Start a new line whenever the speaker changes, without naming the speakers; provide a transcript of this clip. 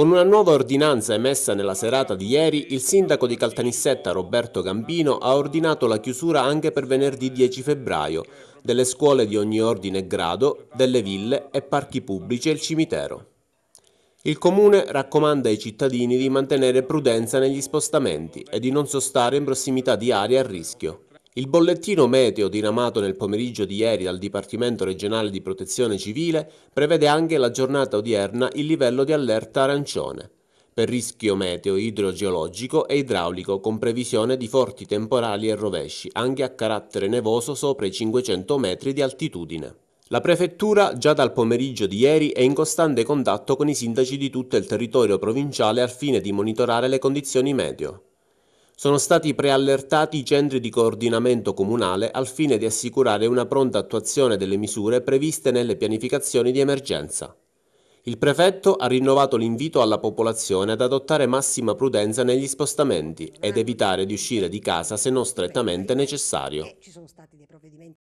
Con una nuova ordinanza emessa nella serata di ieri, il sindaco di Caltanissetta Roberto Gambino ha ordinato la chiusura anche per venerdì 10 febbraio delle scuole di ogni ordine e grado, delle ville e parchi pubblici e il cimitero. Il comune raccomanda ai cittadini di mantenere prudenza negli spostamenti e di non sostare in prossimità di aree a rischio. Il bollettino meteo diramato nel pomeriggio di ieri dal Dipartimento regionale di protezione civile prevede anche la giornata odierna il livello di allerta arancione per rischio meteo idrogeologico e idraulico con previsione di forti temporali e rovesci anche a carattere nevoso sopra i 500 metri di altitudine. La prefettura già dal pomeriggio di ieri è in costante contatto con i sindaci di tutto il territorio provinciale al fine di monitorare le condizioni meteo. Sono stati preallertati i centri di coordinamento comunale al fine di assicurare una pronta attuazione delle misure previste nelle pianificazioni di emergenza. Il prefetto ha rinnovato l'invito alla popolazione ad adottare massima prudenza negli spostamenti ed evitare di uscire di casa se non strettamente necessario.
Eh,